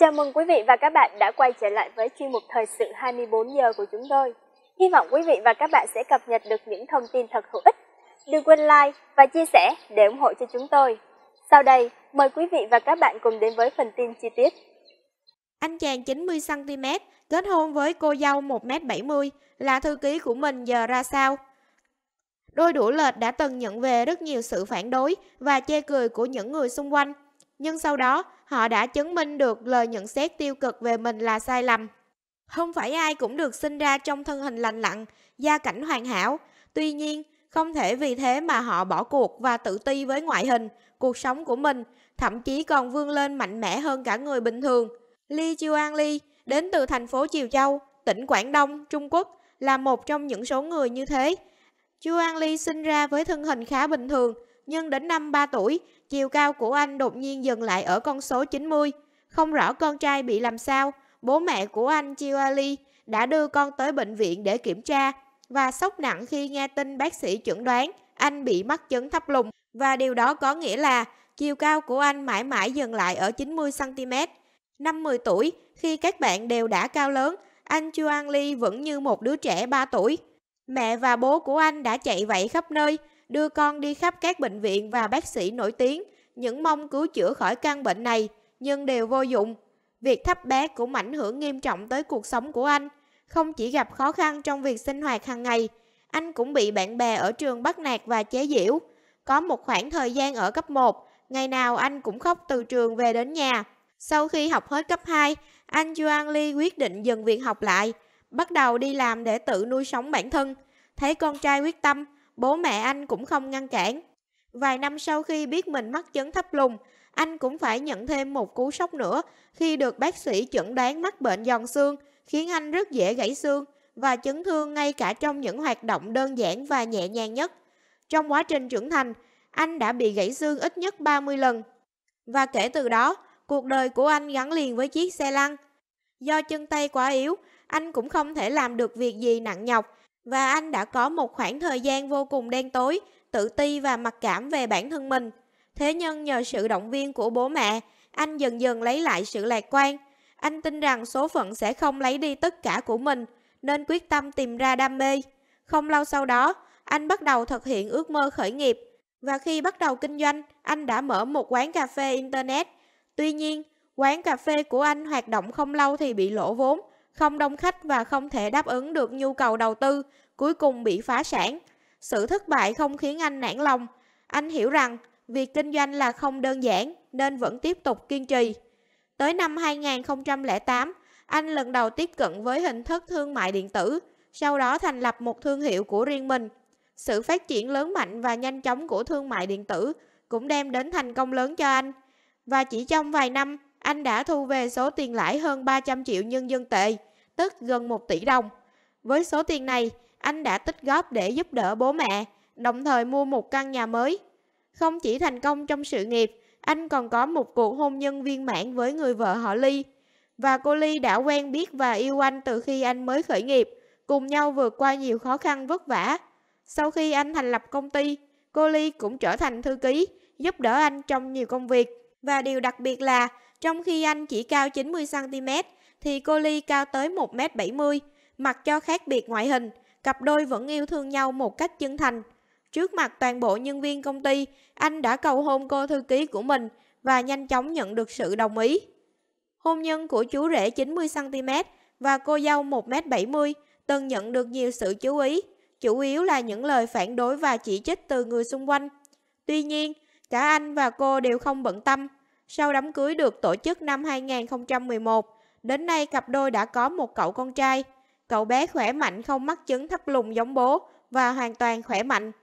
Chào mừng quý vị và các bạn đã quay trở lại với chuyên mục Thời sự 24 giờ của chúng tôi. Hy vọng quý vị và các bạn sẽ cập nhật được những thông tin thật hữu ích. Đừng quên like và chia sẻ để ủng hộ cho chúng tôi. Sau đây, mời quý vị và các bạn cùng đến với phần tin chi tiết. Anh chàng 90cm kết hôn với cô dâu 1m70 là thư ký của mình giờ ra sao? Đôi đũa lệch đã từng nhận về rất nhiều sự phản đối và chê cười của những người xung quanh. Nhưng sau đó, họ đã chứng minh được lời nhận xét tiêu cực về mình là sai lầm. Không phải ai cũng được sinh ra trong thân hình lành lặn, gia cảnh hoàn hảo. Tuy nhiên, không thể vì thế mà họ bỏ cuộc và tự ti với ngoại hình, cuộc sống của mình, thậm chí còn vươn lên mạnh mẽ hơn cả người bình thường. Li Chuan Li đến từ thành phố Triều Châu, tỉnh Quảng Đông, Trung Quốc là một trong những số người như thế. Chu An Ly sinh ra với thân hình khá bình thường, nhưng đến năm 3 tuổi, chiều cao của anh đột nhiên dừng lại ở con số 90. Không rõ con trai bị làm sao, bố mẹ của anh Chiwali đã đưa con tới bệnh viện để kiểm tra và sốc nặng khi nghe tin bác sĩ chẩn đoán anh bị mắc chứng thấp lùn và điều đó có nghĩa là chiều cao của anh mãi mãi dừng lại ở 90cm. Năm 10 tuổi, khi các bạn đều đã cao lớn, anh Chuan Lee vẫn như một đứa trẻ 3 tuổi. Mẹ và bố của anh đã chạy vậy khắp nơi, đưa con đi khắp các bệnh viện và bác sĩ nổi tiếng, những mong cứu chữa khỏi căn bệnh này, nhưng đều vô dụng. Việc thấp bé cũng ảnh hưởng nghiêm trọng tới cuộc sống của anh. Không chỉ gặp khó khăn trong việc sinh hoạt hàng ngày, anh cũng bị bạn bè ở trường bắt nạt và chế giễu. Có một khoảng thời gian ở cấp 1, ngày nào anh cũng khóc từ trường về đến nhà. Sau khi học hết cấp 2, anh Juan Lee quyết định dừng việc học lại, bắt đầu đi làm để tự nuôi sống bản thân. Thấy con trai quyết tâm, bố mẹ anh cũng không ngăn cản. Vài năm sau khi biết mình mắc chứng thấp lùn, anh cũng phải nhận thêm một cú sốc nữa khi được bác sĩ chẩn đoán mắc bệnh giòn xương, khiến anh rất dễ gãy xương và chấn thương ngay cả trong những hoạt động đơn giản và nhẹ nhàng nhất. Trong quá trình trưởng thành, anh đã bị gãy xương ít nhất 30 lần. Và kể từ đó, cuộc đời của anh gắn liền với chiếc xe lăn. Do chân tay quá yếu, anh cũng không thể làm được việc gì nặng nhọc và anh đã có một khoảng thời gian vô cùng đen tối, tự ti và mặc cảm về bản thân mình. Thế nhưng nhờ sự động viên của bố mẹ, anh dần dần lấy lại sự lạc quan. Anh tin rằng số phận sẽ không lấy đi tất cả của mình, nên quyết tâm tìm ra đam mê. Không lâu sau đó, anh bắt đầu thực hiện ước mơ khởi nghiệp. Và khi bắt đầu kinh doanh, anh đã mở một quán cà phê Internet. Tuy nhiên, quán cà phê của anh hoạt động không lâu thì bị lỗ vốn không đông khách và không thể đáp ứng được nhu cầu đầu tư, cuối cùng bị phá sản. Sự thất bại không khiến anh nản lòng. Anh hiểu rằng việc kinh doanh là không đơn giản nên vẫn tiếp tục kiên trì. Tới năm 2008, anh lần đầu tiếp cận với hình thức thương mại điện tử, sau đó thành lập một thương hiệu của riêng mình. Sự phát triển lớn mạnh và nhanh chóng của thương mại điện tử cũng đem đến thành công lớn cho anh. Và chỉ trong vài năm, anh đã thu về số tiền lãi hơn 300 triệu nhân dân tệ, tức gần 1 tỷ đồng. Với số tiền này, anh đã tích góp để giúp đỡ bố mẹ, đồng thời mua một căn nhà mới. Không chỉ thành công trong sự nghiệp, anh còn có một cuộc hôn nhân viên mãn với người vợ họ Ly. Và cô Ly đã quen biết và yêu anh từ khi anh mới khởi nghiệp, cùng nhau vượt qua nhiều khó khăn vất vả. Sau khi anh thành lập công ty, cô Ly cũng trở thành thư ký, giúp đỡ anh trong nhiều công việc. Và điều đặc biệt là, trong khi anh chỉ cao 90cm, thì cô Ly cao tới 1m70. Mặc cho khác biệt ngoại hình, cặp đôi vẫn yêu thương nhau một cách chân thành. Trước mặt toàn bộ nhân viên công ty, anh đã cầu hôn cô thư ký của mình và nhanh chóng nhận được sự đồng ý. Hôn nhân của chú rể 90cm và cô dâu 1m70 từng nhận được nhiều sự chú ý, chủ yếu là những lời phản đối và chỉ trích từ người xung quanh. Tuy nhiên, Cả anh và cô đều không bận tâm. Sau đám cưới được tổ chức năm 2011, đến nay cặp đôi đã có một cậu con trai. Cậu bé khỏe mạnh không mắc chứng thấp lùn giống bố và hoàn toàn khỏe mạnh.